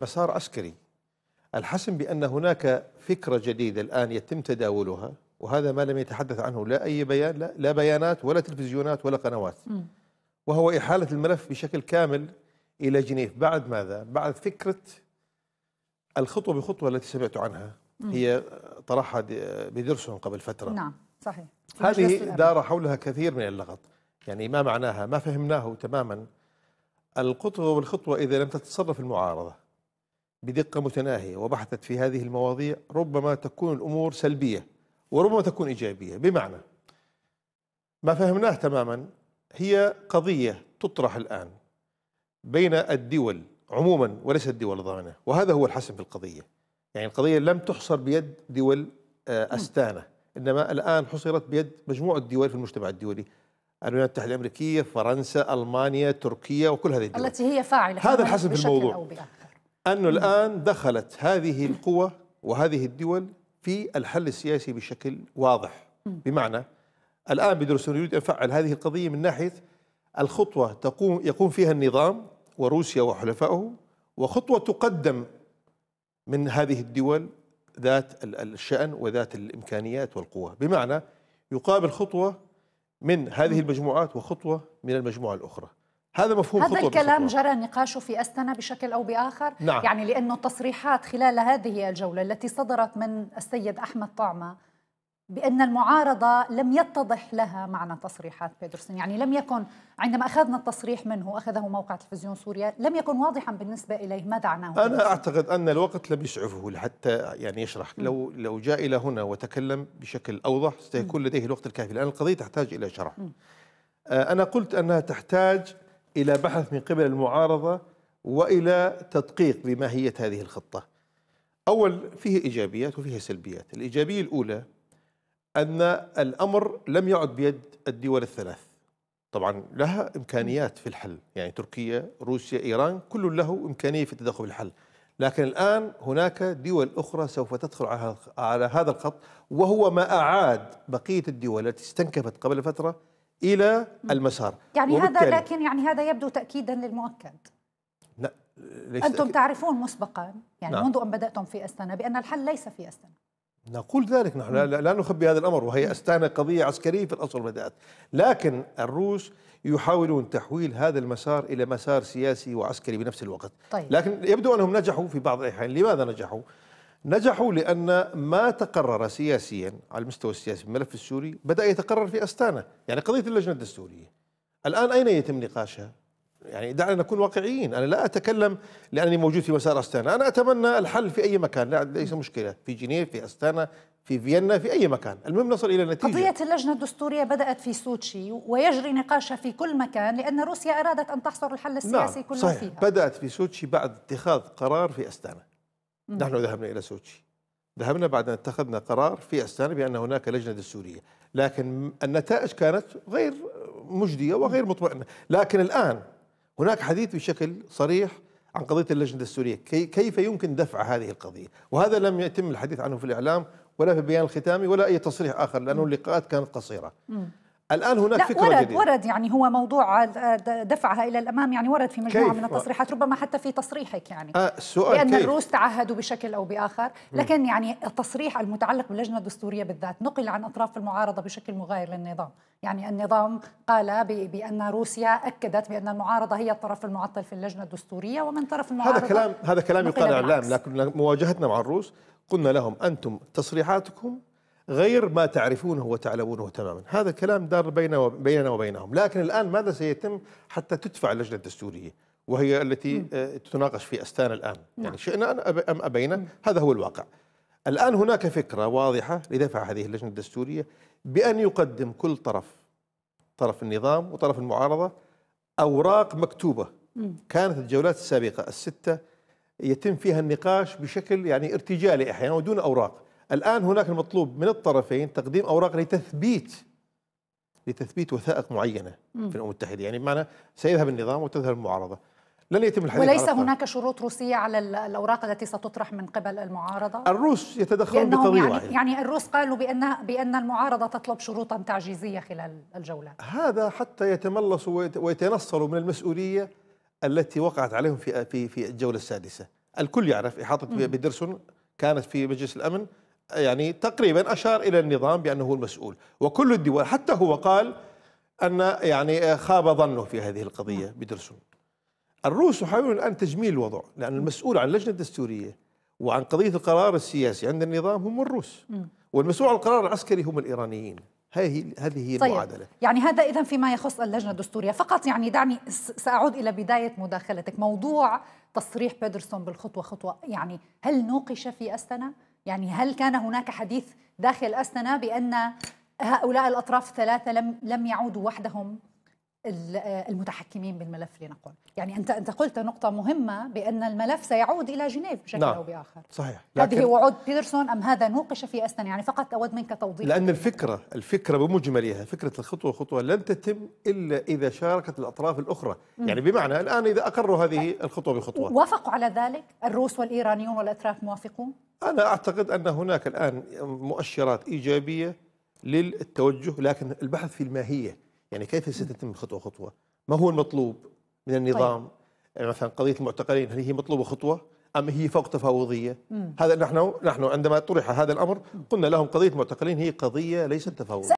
مسار عسكري الحسم بأن هناك فكرة جديدة الآن يتم تداولها وهذا ما لم يتحدث عنه لا أي بيان لا, لا بيانات ولا تلفزيونات ولا قنوات وهو إحالة الملف بشكل كامل إلى جنيف بعد ماذا؟ بعد فكرة الخطوة بخطوة التي سمعت عنها هي طرحها بدرسون قبل فترة نعم صحيح هذه دار حولها كثير من اللغط يعني ما معناها ما فهمناه تماما الخطوة والخطوة إذا لم تتصرف المعارضة بدقة متناهية وبحثت في هذه المواضيع ربما تكون الأمور سلبية وربما تكون إيجابية بمعنى ما فهمناه تماما هي قضية تطرح الآن بين الدول عموما وليس الدول ضامنة وهذا هو الحسم في القضية يعني القضية لم تحصر بيد دول آه، نعم. أستانة إنما الآن حصرت بيد مجموعة دول في المجتمع الدولي الولايات المتحدة الأمريكية فرنسا ألمانيا تركيا وكل هذه الدول التي هي فاعلة هذا الحسم في الموضوع أنه الآن دخلت هذه القوى وهذه الدول في الحل السياسي بشكل واضح بمعنى الآن بدرسون يريد أن يفعل هذه القضية من ناحية الخطوة تقوم يقوم فيها النظام وروسيا وحلفائه وخطوة تقدم من هذه الدول ذات الشأن وذات الإمكانيات والقوة بمعنى يقابل خطوة من هذه المجموعات وخطوة من المجموعة الأخرى هذا مفهوم هذا الكلام جرى نقاشه في أستنا بشكل أو بآخر نعم. يعني لأنه التصريحات خلال هذه الجولة التي صدرت من السيد أحمد طعمة بأن المعارضة لم يتضح لها معنى تصريحات بيدرسون يعني لم يكن عندما أخذنا التصريح منه أخذه موقع تلفزيون سوريا لم يكن واضحا بالنسبة إليه ماذا عناه أنا أعتقد أن الوقت لم يسعفه لحتى يعني يشرح م. لو لو جاء إلى هنا وتكلم بشكل أوضح سيكون لديه الوقت الكافي لأن القضية تحتاج إلى شرح م. آه، أنا قلت أنها تحتاج إلى بحث من قبل المعارضة وإلى تدقيق بماهية هذه الخطة أول فيه إيجابيات وفيه سلبيات الإيجابية الأولى أن الأمر لم يعد بيد الدول الثلاث طبعا لها إمكانيات في الحل يعني تركيا روسيا إيران كل له إمكانية في التدخل في الحل لكن الآن هناك دول أخرى سوف تدخل على هذا الخط وهو ما أعاد بقية الدول التي استنكفت قبل فترة الى المسار يعني هذا لكن يعني هذا يبدو تاكيدا للمؤكد لا ليس انتم تأكيد. تعرفون مسبقا يعني نعم. منذ ان بداتم في استانا بان الحل ليس في استانا نقول ذلك نحن لا, لا نخبي هذا الامر وهي استانا قضيه عسكريه في الاصل بدات لكن الروس يحاولون تحويل هذا المسار الى مسار سياسي وعسكري بنفس الوقت طيب. لكن يبدو انهم نجحوا في بعض الاحيان لماذا نجحوا نجحوا لأن ما تقرر سياسيا على المستوى السياسي في الملف السوري بدأ يتقرر في أستانا يعني قضية اللجنة الدستورية الآن أين يتم نقاشها؟ يعني دعنا نكون واقعيين أنا لا أتكلم لأنني موجود في مسار أستانا أنا أتمنى الحل في أي مكان لا ليس مشكلة في جنيف في أستانا في فيينا في أي مكان المهم نصل إلى نتيجة قضية اللجنة الدستورية بدأت في سوتشي ويجري نقاشها في كل مكان لأن روسيا أرادت أن تحصر الحل السياسي نعم كله صحيح. فيها بدأت في سوتشي بعد اتخاذ قرار في أستانا نحن ذهبنا إلى سوتشي ذهبنا بعد أن اتخذنا قرار في أستانا بأن هناك لجنة دستورية لكن النتائج كانت غير مجدية وغير مطمئنة لكن الآن هناك حديث بشكل صريح عن قضية اللجنة الدستورية كيف يمكن دفع هذه القضية وهذا لم يتم الحديث عنه في الإعلام ولا في البيان الختامي ولا أي تصريح آخر لأنه اللقاءات كانت قصيرة الان هناك لا فكره ورد جديده ورد يعني هو موضوع آه، دفعها الى الامام يعني ورد في مجموعه من التصريحات ربما حتى في تصريحك يعني آه السؤال لان كيف؟ الروس تعهدوا بشكل او باخر لكن م. يعني التصريح المتعلق باللجنه الدستوريه بالذات نقل عن اطراف المعارضه بشكل مغاير للنظام يعني النظام قال بان روسيا اكدت بان المعارضه هي الطرف المعطل في اللجنه الدستوريه ومن طرف المعارضه هذا كلام هذا كلام يقال اعلام لكن مواجهتنا مع الروس قلنا لهم انتم تصريحاتكم غير ما تعرفونه وتعلمونه تماما هذا كلام دار بيننا وبينهم لكن الآن ماذا سيتم حتى تدفع اللجنة الدستورية وهي التي م. آه، تناقش في أستان الآن نعم. يعني شئنا أم أبينا م. هذا هو الواقع الآن هناك فكرة واضحة لدفع هذه اللجنة الدستورية بأن يقدم كل طرف طرف النظام وطرف المعارضة أوراق مكتوبة كانت الجولات السابقة الستة يتم فيها النقاش بشكل يعني ارتجالي أحيانا ودون أوراق الآن هناك المطلوب من الطرفين تقديم أوراق لتثبيت لتثبيت وثائق معينة مم. في الأمم المتحدة يعني بمعنى سيذهب النظام وتذهب المعارضة لن يتم الحديث وليس هناك شروط روسية على الأوراق التي ستطرح من قبل المعارضة؟ الروس يتدخلون بقضية يعني, واحدة. يعني الروس قالوا بأن, بأن المعارضة تطلب شروطا تعجيزية خلال الجولة هذا حتى يتملصوا ويتنصلوا من المسؤولية التي وقعت عليهم في في في الجولة السادسة الكل يعرف إحاطة بيدرسون كانت في مجلس الأمن يعني تقريبا أشار إلى النظام بأنه هو المسؤول وكل الدول حتى هو قال أن يعني خاب ظنه في هذه القضية نعم. بدرسون الروس يحاولون الآن تجميل الوضع لأن المسؤول عن اللجنة الدستورية وعن قضية القرار السياسي عند النظام هم الروس والمسؤول عن القرار العسكري هم الإيرانيين هذه هذه هي طيب. المعادلة يعني هذا إذا فيما يخص اللجنة الدستورية فقط يعني دعني سأعود إلى بداية مداخلتك موضوع تصريح بيدرسون بالخطوة خطوة يعني هل نوقش في أستنا؟ يعني هل كان هناك حديث داخل أسننا بأن هؤلاء الأطراف الثلاثة لم, لم يعودوا وحدهم آه، المتحكمين بالملف لنقل يعني أنت أنت قلت نقطة مهمة بأن الملف سيعود إلى جنيف بشكل نعم. أو بآخر صحيح هذه وعود بيترسون أم هذا نوقش في اسنان يعني فقط أود منك توضيح لأن الفكرة الفكرة بمجملها فكرة الخطوة خطوة لن تتم إلا إذا شاركت الأطراف الأخرى م. يعني بمعنى الآن إذا أقروا هذه الخطوة بخطوة وافقوا على ذلك الروس والإيرانيون والأتراك موافقون أنا أعتقد أن هناك الآن مؤشرات إيجابية للتوجه لكن البحث في الماهية يعني كيف ستتم خطوه خطوه؟ ما هو المطلوب من طيب. النظام؟ طيب. يعني مثلا قضيه المعتقلين هل هي مطلوبه خطوه؟ ام هي فوق تفاوضيه؟ مم. هذا نحن نحن عندما طرح هذا الامر قلنا لهم قضيه المعتقلين هي قضيه ليست تفاوضيه